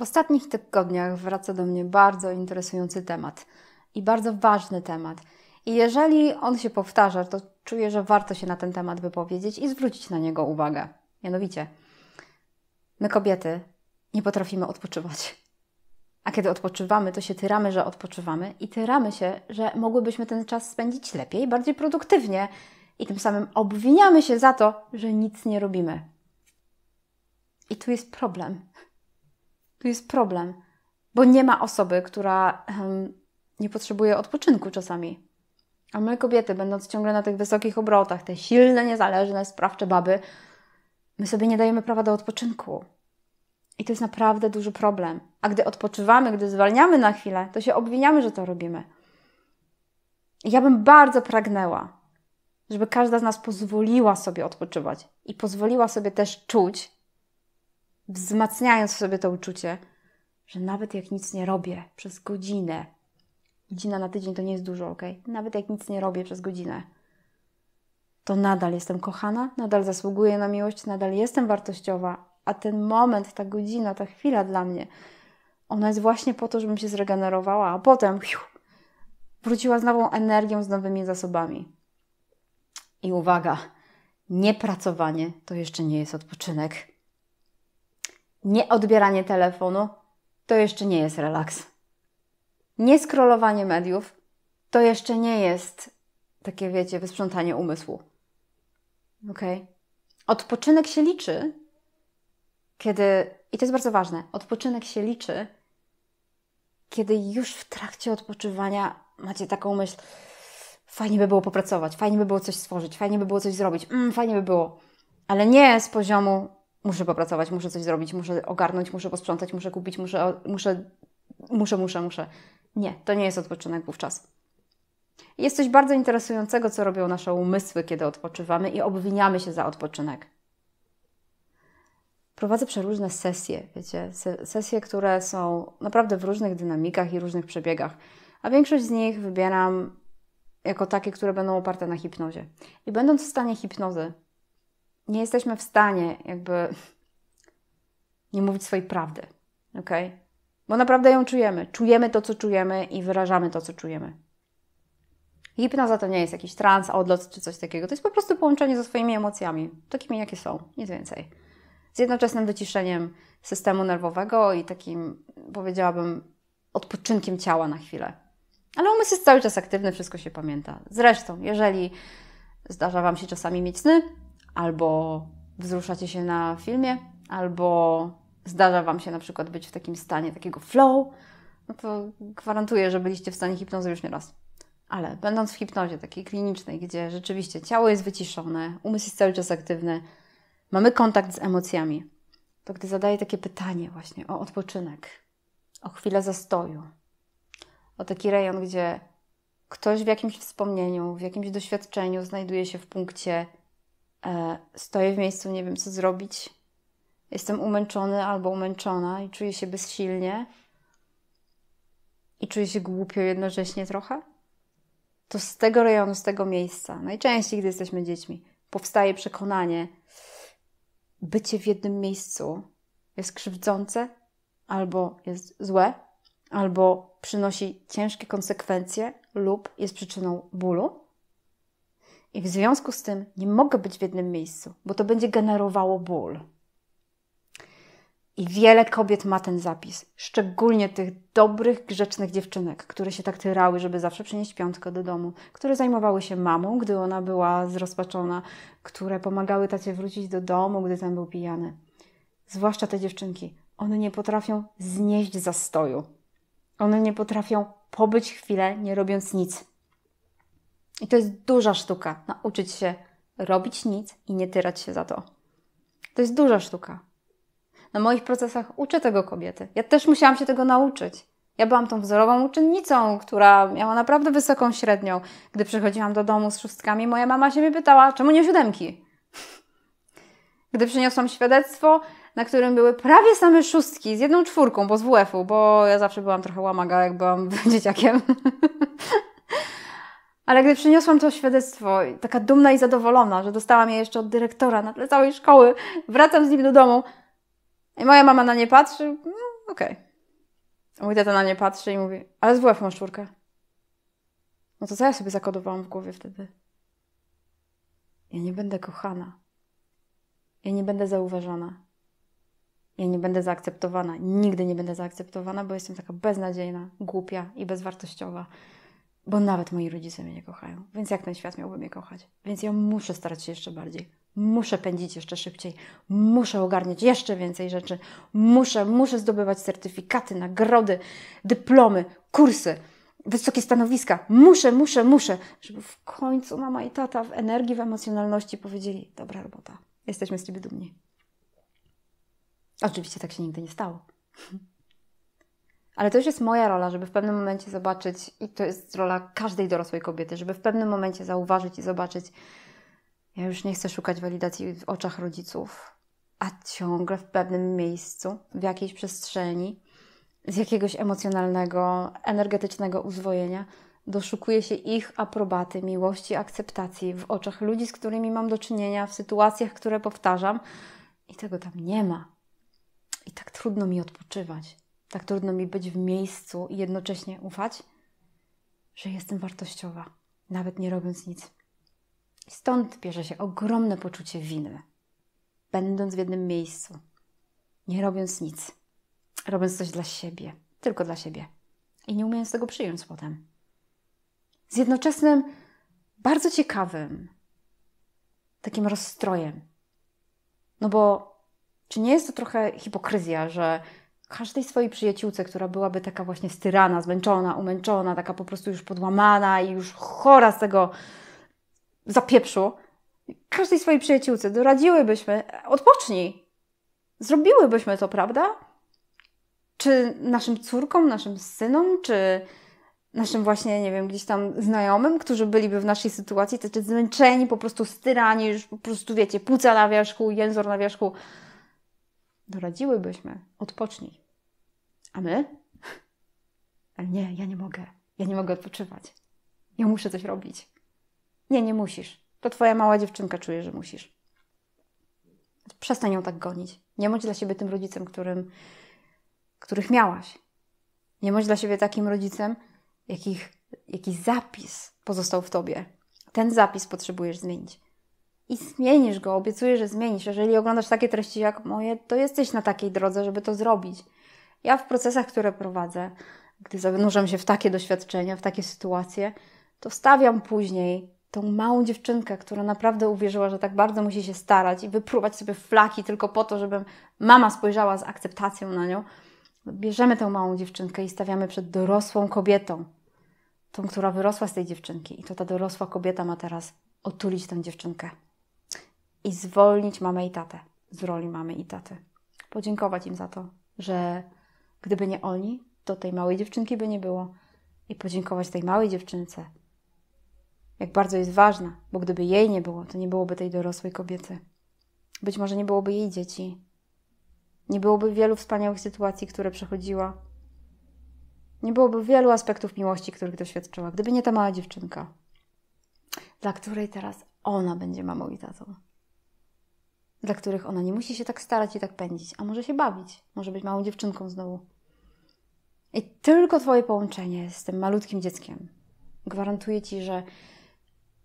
W ostatnich tygodniach wraca do mnie bardzo interesujący temat i bardzo ważny temat. I jeżeli on się powtarza, to czuję, że warto się na ten temat wypowiedzieć i zwrócić na niego uwagę. Mianowicie, my kobiety nie potrafimy odpoczywać. A kiedy odpoczywamy, to się tyramy, że odpoczywamy i tyramy się, że mogłybyśmy ten czas spędzić lepiej, bardziej produktywnie i tym samym obwiniamy się za to, że nic nie robimy. I tu jest problem tu jest problem, bo nie ma osoby, która hmm, nie potrzebuje odpoczynku czasami. A my, kobiety, będąc ciągle na tych wysokich obrotach, te silne, niezależne, sprawcze baby, my sobie nie dajemy prawa do odpoczynku. I to jest naprawdę duży problem. A gdy odpoczywamy, gdy zwalniamy na chwilę, to się obwiniamy, że to robimy. I ja bym bardzo pragnęła, żeby każda z nas pozwoliła sobie odpoczywać i pozwoliła sobie też czuć, wzmacniając w sobie to uczucie, że nawet jak nic nie robię przez godzinę, godzina na tydzień to nie jest dużo, ok? Nawet jak nic nie robię przez godzinę, to nadal jestem kochana, nadal zasługuję na miłość, nadal jestem wartościowa, a ten moment, ta godzina, ta chwila dla mnie, ona jest właśnie po to, żebym się zregenerowała, a potem wróciła z nową energią, z nowymi zasobami. I uwaga, niepracowanie to jeszcze nie jest odpoczynek. Nie odbieranie telefonu to jeszcze nie jest relaks. Nie Nieskrolowanie mediów to jeszcze nie jest takie, wiecie, wysprzątanie umysłu. Ok? Odpoczynek się liczy, kiedy, i to jest bardzo ważne, odpoczynek się liczy, kiedy już w trakcie odpoczywania macie taką myśl, fajnie by było popracować, fajnie by było coś stworzyć, fajnie by było coś zrobić, mm, fajnie by było. Ale nie z poziomu muszę popracować, muszę coś zrobić, muszę ogarnąć, muszę posprzątać, muszę kupić, muszę, muszę, muszę, muszę, muszę. Nie, to nie jest odpoczynek wówczas. Jest coś bardzo interesującego, co robią nasze umysły, kiedy odpoczywamy i obwiniamy się za odpoczynek. Prowadzę przeróżne sesje, wiecie, sesje, które są naprawdę w różnych dynamikach i różnych przebiegach, a większość z nich wybieram jako takie, które będą oparte na hipnozie. I będąc w stanie hipnozy, nie jesteśmy w stanie jakby nie mówić swojej prawdy, ok? Bo naprawdę ją czujemy. Czujemy to, co czujemy i wyrażamy to, co czujemy. Hipnoza to nie jest jakiś trans, odlot czy coś takiego. To jest po prostu połączenie ze swoimi emocjami, takimi jakie są, nic więcej. Z jednoczesnym wyciszeniem systemu nerwowego i takim, powiedziałabym, odpoczynkiem ciała na chwilę. Ale umysł jest cały czas aktywny, wszystko się pamięta. Zresztą, jeżeli zdarza Wam się czasami mieć sny, albo wzruszacie się na filmie, albo zdarza Wam się na przykład być w takim stanie takiego flow, no to gwarantuję, że byliście w stanie hipnozy już nieraz. raz. Ale będąc w hipnozie takiej klinicznej, gdzie rzeczywiście ciało jest wyciszone, umysł jest cały czas aktywny, mamy kontakt z emocjami, to gdy zadaję takie pytanie właśnie o odpoczynek, o chwilę zastoju, o taki rejon, gdzie ktoś w jakimś wspomnieniu, w jakimś doświadczeniu znajduje się w punkcie E, stoję w miejscu, nie wiem co zrobić, jestem umęczony albo umęczona i czuję się bezsilnie i czuję się głupio jednocześnie trochę, to z tego rejonu, z tego miejsca, najczęściej gdy jesteśmy dziećmi, powstaje przekonanie, bycie w jednym miejscu jest krzywdzące, albo jest złe, albo przynosi ciężkie konsekwencje, lub jest przyczyną bólu. I w związku z tym nie mogę być w jednym miejscu, bo to będzie generowało ból. I wiele kobiet ma ten zapis, szczególnie tych dobrych, grzecznych dziewczynek, które się tak tyrały, żeby zawsze przynieść piątkę do domu, które zajmowały się mamą, gdy ona była zrozpaczona, które pomagały tacie wrócić do domu, gdy ten był pijany. Zwłaszcza te dziewczynki, one nie potrafią znieść zastoju. One nie potrafią pobyć chwilę, nie robiąc nic. I to jest duża sztuka nauczyć się robić nic i nie tyrać się za to. To jest duża sztuka. Na moich procesach uczę tego kobiety. Ja też musiałam się tego nauczyć. Ja byłam tą wzorową uczennicą, która miała naprawdę wysoką średnią. Gdy przychodziłam do domu z szóstkami, moja mama się mnie pytała, czemu nie siódemki? Gdy przyniosłam świadectwo, na którym były prawie same szóstki z jedną czwórką, bo z WF-u, bo ja zawsze byłam trochę łamaga, jak byłam dzieciakiem. Ale gdy przyniosłam to świadectwo, taka dumna i zadowolona, że dostałam je jeszcze od dyrektora na tle całej szkoły, wracam z nim do domu i moja mama na nie patrzy, no, okej. Okay. Mój tata na nie patrzy i mówi, ale z WF masz czwórkę. No to co ja sobie zakodowałam w głowie wtedy? Ja nie będę kochana. Ja nie będę zauważona. Ja nie będę zaakceptowana. Nigdy nie będę zaakceptowana, bo jestem taka beznadziejna, głupia i bezwartościowa bo nawet moi rodzice mnie nie kochają. Więc jak ten świat miałby mnie kochać? Więc ja muszę starać się jeszcze bardziej. Muszę pędzić jeszcze szybciej, muszę ogarniać jeszcze więcej rzeczy, muszę, muszę zdobywać certyfikaty, nagrody, dyplomy, kursy, wysokie stanowiska. Muszę, muszę, muszę, żeby w końcu mama i tata w energii, w emocjonalności powiedzieli: Dobra robota, jesteśmy z ciebie dumni. Oczywiście tak się nigdy nie stało. Ale to już jest moja rola, żeby w pewnym momencie zobaczyć, i to jest rola każdej dorosłej kobiety, żeby w pewnym momencie zauważyć i zobaczyć, ja już nie chcę szukać walidacji w oczach rodziców, a ciągle w pewnym miejscu, w jakiejś przestrzeni, z jakiegoś emocjonalnego, energetycznego uzwojenia, doszukuję się ich aprobaty, miłości, akceptacji w oczach ludzi, z którymi mam do czynienia, w sytuacjach, które powtarzam, i tego tam nie ma. I tak trudno mi odpoczywać tak trudno mi być w miejscu i jednocześnie ufać, że jestem wartościowa, nawet nie robiąc nic. Stąd bierze się ogromne poczucie winy, będąc w jednym miejscu, nie robiąc nic, robiąc coś dla siebie, tylko dla siebie i nie umiejąc tego przyjąć potem. Z jednoczesnym, bardzo ciekawym takim rozstrojem. No bo czy nie jest to trochę hipokryzja, że każdej swojej przyjaciółce, która byłaby taka właśnie styrana, zmęczona, umęczona, taka po prostu już podłamana i już chora z tego zapieprzu, każdej swojej przyjaciółce doradziłybyśmy, odpocznij. Zrobiłybyśmy to, prawda? Czy naszym córkom, naszym synom, czy naszym właśnie, nie wiem, gdzieś tam znajomym, którzy byliby w naszej sytuacji, to znaczy zmęczeni, po prostu styrani, już po prostu, wiecie, płuca na wierzchu, jęzor na wierzchu, doradziłybyśmy, odpocznij. A my? Ale nie, ja nie mogę. Ja nie mogę odpoczywać. Ja muszę coś robić. Nie, nie musisz. To twoja mała dziewczynka czuje, że musisz. Przestań ją tak gonić. Nie bądź dla siebie tym rodzicem, którym, których miałaś. Nie bądź dla siebie takim rodzicem, jakich, jaki zapis pozostał w tobie. Ten zapis potrzebujesz zmienić i zmienisz go, obiecuję, że zmienisz. Jeżeli oglądasz takie treści jak moje, to jesteś na takiej drodze, żeby to zrobić. Ja w procesach, które prowadzę, gdy zanurzam się w takie doświadczenia, w takie sytuacje, to stawiam później tą małą dziewczynkę, która naprawdę uwierzyła, że tak bardzo musi się starać i wypróbować sobie flaki tylko po to, żeby mama spojrzała z akceptacją na nią. Bierzemy tę małą dziewczynkę i stawiamy przed dorosłą kobietą, tą, która wyrosła z tej dziewczynki. I to ta dorosła kobieta ma teraz otulić tę dziewczynkę i zwolnić mamę i tatę z roli mamy i taty. Podziękować im za to, że gdyby nie oni, to tej małej dziewczynki by nie było. I podziękować tej małej dziewczynce, jak bardzo jest ważna, bo gdyby jej nie było, to nie byłoby tej dorosłej kobiety. Być może nie byłoby jej dzieci. Nie byłoby wielu wspaniałych sytuacji, które przechodziła. Nie byłoby wielu aspektów miłości, których doświadczyła, gdyby nie ta mała dziewczynka, dla której teraz ona będzie mamą i tatą dla których ona nie musi się tak starać i tak pędzić, a może się bawić, może być małą dziewczynką znowu. I tylko Twoje połączenie z tym malutkim dzieckiem gwarantuje Ci, że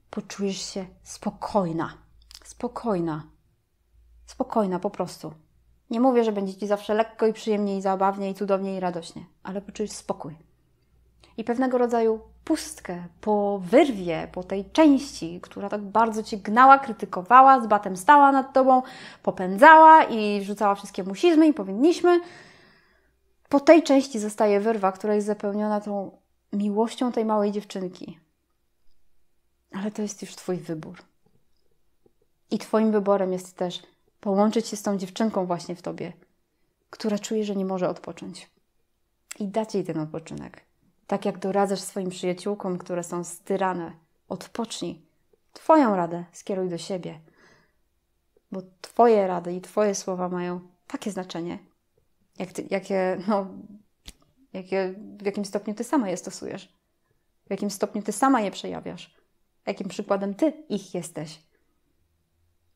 poczujesz się spokojna. Spokojna. Spokojna po prostu. Nie mówię, że będzie Ci zawsze lekko i przyjemnie i zabawnie i cudownie i radośnie, ale poczujesz spokój i pewnego rodzaju pustkę po wyrwie, po tej części, która tak bardzo cię gnała, krytykowała, z batem stała nad tobą, popędzała i rzucała wszystkie musizmy i powinniśmy. Po tej części zostaje wyrwa, która jest zapełniona tą miłością tej małej dziewczynki. Ale to jest już Twój wybór. I Twoim wyborem jest też połączyć się z tą dziewczynką właśnie w tobie, która czuje, że nie może odpocząć. I dać jej ten odpoczynek tak jak doradzasz swoim przyjaciółkom, które są styrane, odpocznij. Twoją radę skieruj do siebie, bo Twoje rady i Twoje słowa mają takie znaczenie, jak ty, jakie, no, jakie, w jakim stopniu Ty sama je stosujesz, w jakim stopniu Ty sama je przejawiasz, jakim przykładem Ty ich jesteś.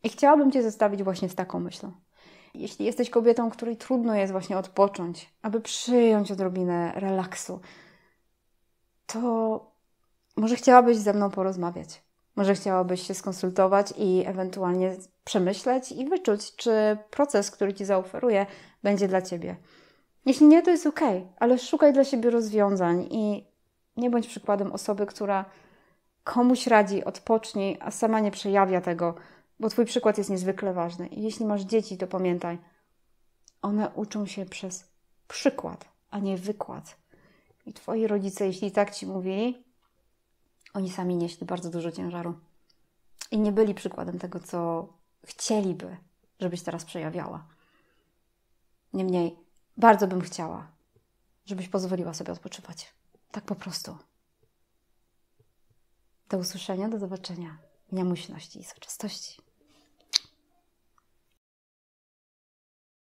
I chciałabym Cię zostawić właśnie z taką myślą. Jeśli jesteś kobietą, której trudno jest właśnie odpocząć, aby przyjąć odrobinę relaksu, to może chciałabyś ze mną porozmawiać. Może chciałabyś się skonsultować i ewentualnie przemyśleć i wyczuć, czy proces, który ci zaoferuję, będzie dla ciebie. Jeśli nie, to jest ok, ale szukaj dla siebie rozwiązań i nie bądź przykładem osoby, która komuś radzi, odpocznij, a sama nie przejawia tego, bo Twój przykład jest niezwykle ważny. I jeśli masz dzieci, to pamiętaj, one uczą się przez przykład, a nie wykład. I twoi rodzice, jeśli tak ci mówili, oni sami nieśli bardzo dużo ciężaru. I nie byli przykładem tego, co chcieliby, żebyś teraz przejawiała. Niemniej, bardzo bym chciała, żebyś pozwoliła sobie odpoczywać. Tak po prostu. Do usłyszenia, do zobaczenia. Dnia i soczystości.